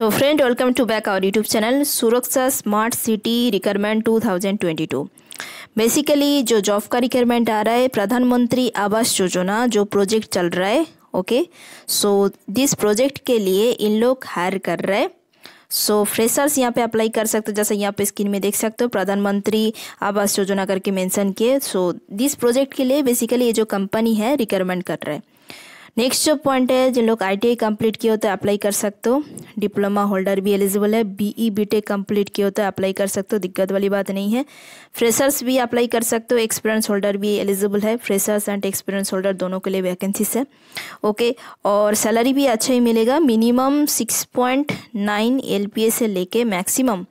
तो friend welcome to back our YouTube channel Suraksha smart city requirement 2022 basically जो job का requirement आ रहा है प्रधानमंत्री आवास योजना जो, जो प्रोजेक्ट चल रहा है ओके सो दिस प्रोजेक्ट के लिए इन लोग हायर कर रहे हैं सो फ्रेशर्स यहाँ पे अप्लाई कर सकते हो जैसे यहाँ पे स्क्रीन में देख सकते हो प्रधानमंत्री आवास योजना करके मेंशन किए सो दिस प्रोजेक्ट के लिए बेसिकली ये जो कंपनी है रिक्वायरमेंट कर रहा है नेक्स्ट जो पॉइंट है जिन लोग आई कंप्लीट किए हो तो अप्लाई कर सकते हो डिप्लोमा होल्डर भी एलिजिबल है बीई बीटेक कंप्लीट किए हो तो अप्लाई कर सकते हो दिक्कत वाली बात नहीं है फ्रेशर्स भी अप्लाई कर सकते हो एक्सपीरियंस होल्डर भी एलिजिबल है फ्रेशर्स एंड एक्सपीरियंस होल्डर दोनों के लिए वैकेंसीज है ओके और सैलरी भी अच्छा ही मिलेगा minimum six point nine L से लेके मैक्सिमम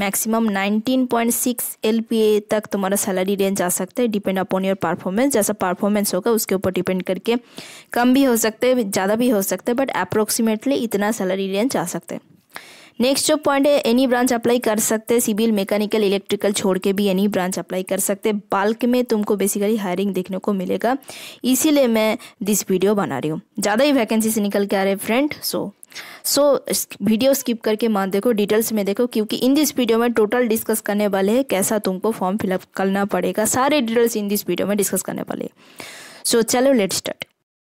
मैक्सिमम 19.6 एलपीए तक तुम्हारा सैलरी रेंज आ सकता है डिपेंड अपॉन योर परफॉर्मेंस जैसा परफॉर्मेंस होगा उसके ऊपर डिपेंड करके कम भी हो सकते हैं ज़्यादा भी हो सकते हैं बट अप्रोक्सीमेटली इतना सैलरी रेंज आ सकता है नेक्स्ट जो पॉइंट है एनी ब्रांच अप्लाई कर सकते हैं सिविल मैकेनिकल इलेक्ट्रिकल छोड़ के भी एनी ब्रांच अप्लाई कर सकते हैं बल्क में तुमको बेसिकली हायरिंग देखने को मिलेगा इसीलिए मैं दिस वीडियो बना रही हूँ ज़्यादा ही वैकेंसी से निकल के आ रहे हैं friend so so, so so, video skip करके मान देखो डिटेल्स में देखो क्योंकि इन दिस वीडियो में टोटल डिस्कस करने वाले हैं कैसा तुमको फॉर्म फिलअप करना पड़ेगा सारे डिटेल्स इन दिस वीडियो में डिस्कस करने वाले सो so, चलो लेट स्टार्ट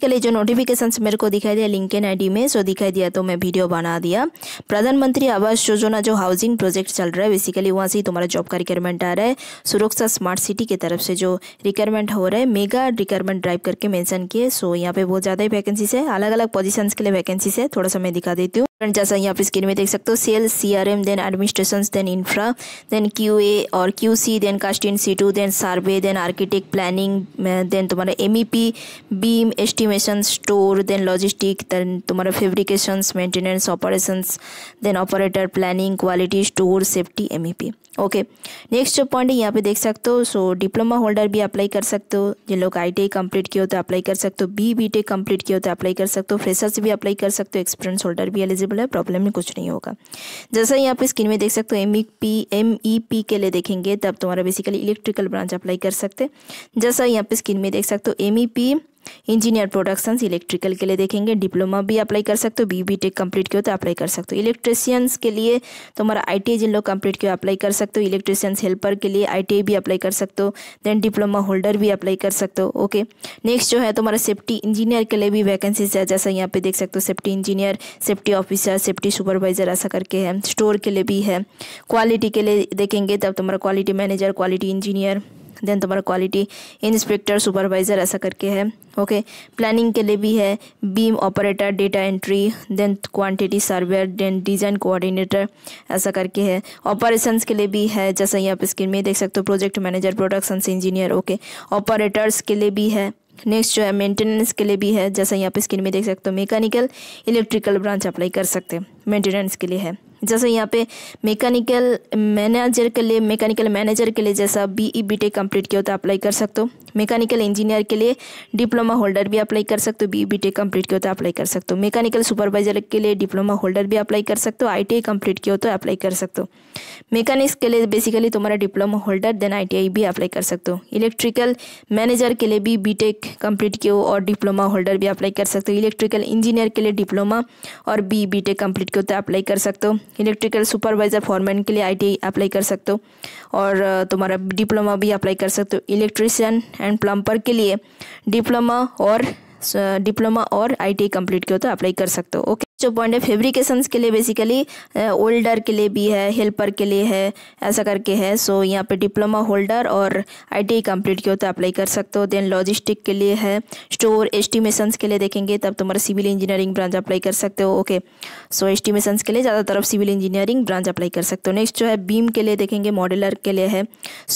के लिए जो नोटिफिकेशन मेरे को दिखाई दिया लिंक इन आई में सो दिखाई दिया तो मैं वीडियो बना दिया प्रधानमंत्री आवास योजना जो, जो हाउसिंग प्रोजेक्ट चल रहा है बेसिकली वहाँ से ही तुम्हारा जॉब का रिक्वायरमेंट आ रहा है सुरक्षा स्मार्ट सिटी की तरफ से जो रिक्वायरमेंट हो रहा है मेगा रिक्वायरमेंट ड्राइव करके मैंशन किए सो यहाँ पे बहुत ज़्यादा ही वैकेंसीज है अलग अलग पोजिशन के लिए वैकेंसीज है थोड़ा सा मैं दिखा देती हूँ फ्रेंड जैसा यहाँ पर स्क्रीन में देख सकते हो cell C R M then administration then infra then Q A और Q C then costing C two then survey then architect planning then तुम्हारा M E P beam estimation store then logistic then तुम्हारा fabrication maintenance operation then operator planning quality store safety M E P okay next जो point यहाँ पे देख सकते हो so diploma holder भी apply कर सकते हो जिन लोग आई टी कंप्लीट किए हो तो अप्लाई कर सकते हो बी बी टेक कंप्लीट किए हो तो अप्लाई कर सकते हो फ्रेशर्स भी अप्लाई कर सकते हो एक्सपीरियंस होल्डर भी एलिजिबल कंफर्टेबल है प्रॉब्लम में कुछ नहीं होगा जैसा ही आप स्क्रीन में देख सकते हो M E P M E P के लिए देखेंगे तब तुम्हारा बेसिकली इलेक्ट्रिकल ब्रांच अप्लाई कर सकते जैसा ही आप स्क्रीन में देख सकते हो M E P engineer productions electrical के लिए देखेंगे डिप्लोमा भी अप्लाई कर सकते हो बी बी टेक कम्प्लीट किया तो अप्लाई कर सकते हो इलेक्ट्रिशियंस के लिए तुम्हारा तो आई टी जिन लोग कम्प्लीट किया अप्लाई कर सकते हो इलेक्ट्रिशियंस हेल्पर के लिए आई भी अप्लाई कर सकते हो देन डिप्लोमा होल्डर भी अप्लाई कर सकते हो ओके नेक्स्ट जो है तुम्हारा सेफ्टी इंजीनियर के लिए भी वैकेंसीज है जैसा यहाँ पे देख सकते हो safety engineer safety officer safety supervisor ऐसा करके है स्टोर के लिए भी है क्वालिटी के लिए देखेंगे तब तुम्हारा quality manager quality engineer then तुम्हारा क्वालिटी इंस्पेक्टर सुपरवाइज़र ऐसा करके है ओके प्लानिंग के लिए भी है beam operator data entry then quantity surveyor then design coordinator ऐसा करके है ऑपरेशंस के लिए भी है जैसा ये आप स्क्रीन में देख सकते हो project manager productions engineer okay operators के लिए भी है नेक्स्ट जो है मेंटेनेंस के लिए भी है जैसा यहाँ पे स्क्रीन में देख सकते हो मैकेनिकल इलेक्ट्रिकल ब्रांच अप्लाई कर सकते हैं मेंटेनेंस के लिए है जैसे यहाँ पे मैकेनिकल मैनेजर के लिए मैकेनिकल मैनेजर के लिए जैसा B E B tech complete किया होता है अप्लाई कर सकते हो मैकेनिकल इंजीनियर के लिए डिप्लोमा होल्डर भी अप्लाई कर सकते हो B E B tech complete किया होता है अप्लाई कर सकते हो मैकेनिकल सुपरवाइजर के लिए डिप्लोमा होल्डर भी अप्लाई कर सकते हो आई टी आई कम्प्लीट किया हो तो अप्लाई कर सकते हो मैकेनिक्स के लिए बेसिकली तुम्हारा diploma holder then I T I भी अप्लाई कर सकते हो इलेक्ट्रिकल मैनेजर के लिए भी बी टेक कम्प्लीट किया हो और डिप्लोमा होल्डर भी अप्लाई कर सकते हो इलेक्ट्रिकल इंजीनियर के लिए डिप्लोमा और बी बी टेक कम्प्लीट किया होता है अप्लाई कर सकते हो इलेक्ट्रिकल सुपरवाइज़र फॉरमैन के लिए आई अप्लाई कर सकते हो और तुम्हारा डिप्लोमा भी अप्लाई कर सकते हो इलेक्ट्रिशियन एंड प्लम्बर के लिए डिप्लोमा और डिप्लोमा और आई कंप्लीट किया तो अप्लाई कर सकते हो ओके जो पॉइंट है फेब्रिकेशन के लिए बेसिकली ओल्डर के लिए भी है हेल्पर के लिए है ऐसा करके है सो यहाँ पे डिप्लोमा होल्डर और आईटीआई कंप्लीट किया तो अप्लाई कर सकते हो देन लॉजिस्टिक के लिए है स्टोर एस्टिमेशन के लिए देखेंगे तब तुम्हारा सिविल इंजीनियरिंग ब्रांच अप्लाई कर सकते हो ओके सो एस्टिमेशन के लिए ज़्यादातर आप सिविल इंजीनियरिंग ब्रांच अप्लाई कर सकते हो नेक्स्ट जो है बीम के लिए देखेंगे मॉडलर के लिए है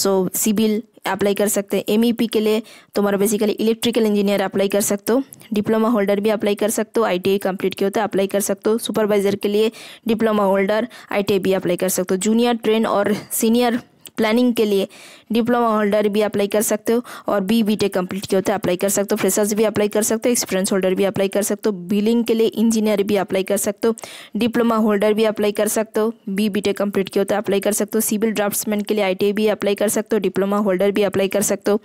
सो सिविल अप्लाई कर सकते हैं एम e के लिए तुम्हारा बेसिकली इलेक्ट्रिकल इंजीनियर अप्लाई कर सकते हो डिप्लोमा होल्डर भी अप्लाई कर सकते हो आई कंप्लीट किया होता है अप्लाई कर सकते हो सुपरवाइजर के लिए डिप्लोमा होल्डर आई भी अप्लाई कर सकते हो जूनियर ट्रेन और सीनियर प्लानिंग के लिए डिप्लोमा होल्डर भी अप्लाई कर सकते हो और बी बी टेक कम्प्लीट किया होता है अप्लाई कर सकते हो फ्रेशर्स भी अप्लाई कर सकते हो एक्सपीरियंस होल्डर भी अप्लाई कर सकते हो बिलिंग के लिए इंजीनियर भी अप्लाई कर सकते हो डिप्लोमा होल्डर भी अप्लाई कर सकते हो बी बी टेक कम्प्लीट किया होता है अप्लाई कर सकते हो सिविल ड्राफ्ट्समैन के लिए आई भी अप्लाई कर सकते हो डिप्लोमा होल्डर भी अप्लाई कर सकते हो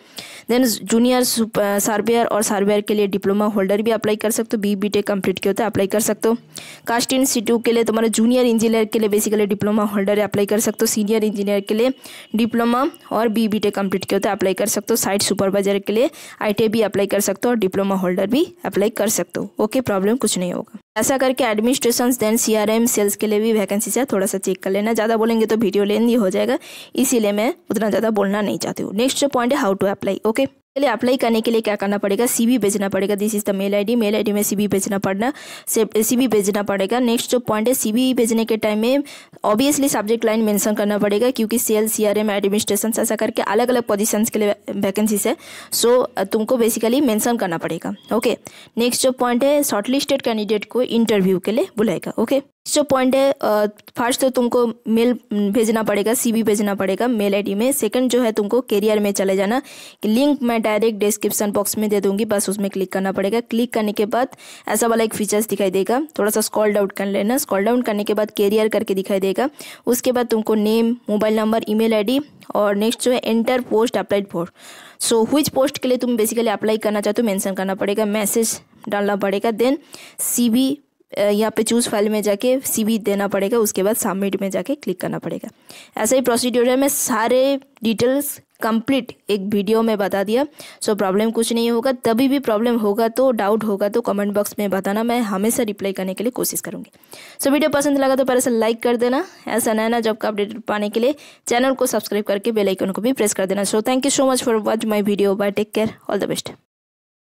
देन जूनियर सर्वेयर और सर्वेयर के लिए डिप्लोमा होल्डर भी अप्लाई कर सकते हो बी बी टेक कम्प्लीट किया होता है अप्लाई कर सकते हो कास्ट इंस्टीट्यूट के लिए तुम्हारे जूनियर इंजीनियर के लिए बेसिकली डिप्लोमा होल्डर अप्लाई कर सकते हो सीनियर इंजीनियर के लिए डिप्लोमा और बी बी टेक कम्प्लीट किया तो अप्लाई कर सकते हो साइट सुपरवाइजर के लिए आई भी अप्लाई कर सकते हो और डिप्लोमा होल्डर भी अप्लाई कर सकते हो ओके प्रॉब्लम कुछ नहीं होगा ऐसा करके administration then C R M sales के लिए भी वैकेंसी है थोड़ा सा चेक कर लेना ज़्यादा बोलेंगे तो वीडियो लेंदी हो जाएगा इसीलिए मैं उतना ज़्यादा बोलना नहीं चाहती हूँ नेक्स्ट जो पॉइंट है हाउ टू अप्लाई ओके के लिए अप्लाई करने के लिए क्या करना पड़ेगा सीबी भेजना पड़ेगा this is the mail ID mail ID में सीबी भेजना पड़ना सीबी भेजना पड़ेगा नेक्स्ट जो पॉइंट है सीबी भेजने के टाइम में ऑब्वियसली सब्जेक्ट लाइन मेंशन करना पड़ेगा क्योंकि सेल सीआरएम एडमिनिस्ट्रेशन ऐसा करके अलग अलग पोजिशन के लिए वैकेंसीज है सो so, तुमको बेसिकली मैंसन करना पड़ेगा ओके नेक्स्ट जो पॉइंट है शॉर्टलिस्टेड कैंडिडेट को इंटरव्यू के लिए बुलाएगा ओके जो पॉइंट है फर्स्ट तो तुमको मेल भेजना पड़ेगा सीवी भेजना पड़ेगा मेल आईडी में सेकंड जो है तुमको कैरियर में चले जाना लिंक मैं डायरेक्ट डिस्क्रिप्शन बॉक्स में दे दूंगी बस उसमें क्लिक करना पड़ेगा क्लिक करने के बाद ऐसा वाला एक फीचर्स दिखाई देगा थोड़ा सा स्कॉल डाउट कर लेना स्कॉल डाउन करने के बाद कैरियर करके दिखाई देगा उसके बाद तुमको name mobile number I D और नेक्स्ट जो है enter post applied for so हुई पोस्ट के लिए तुम बेसिकली अप्लाई करना चाहते हो मैंशन करना पड़ेगा मैसेज डालना पड़ेगा देन बी यहाँ पे चूज़ फाइल में जाके सी देना पड़ेगा उसके बाद सबमिट में जाके क्लिक करना पड़ेगा ऐसा ही प्रोसीड्योर है मैं सारे डिटेल्स कंप्लीट एक वीडियो में बता दिया सो so, प्रॉब्लम कुछ नहीं होगा तभी भी प्रॉब्लम होगा तो डाउट होगा तो कमेंट बॉक्स में बताना मैं हमेशा रिप्लाई करने के लिए कोशिश करूँगी सो so, वीडियो पसंद लगा तो पहले से लाइक कर देना ऐसा नया ना जॉब का अपडेट पाने के लिए चैनल को सब्सक्राइब करके बेलाइकन को भी प्रेस कर देना so thank you so much for watch my video bye take care all the best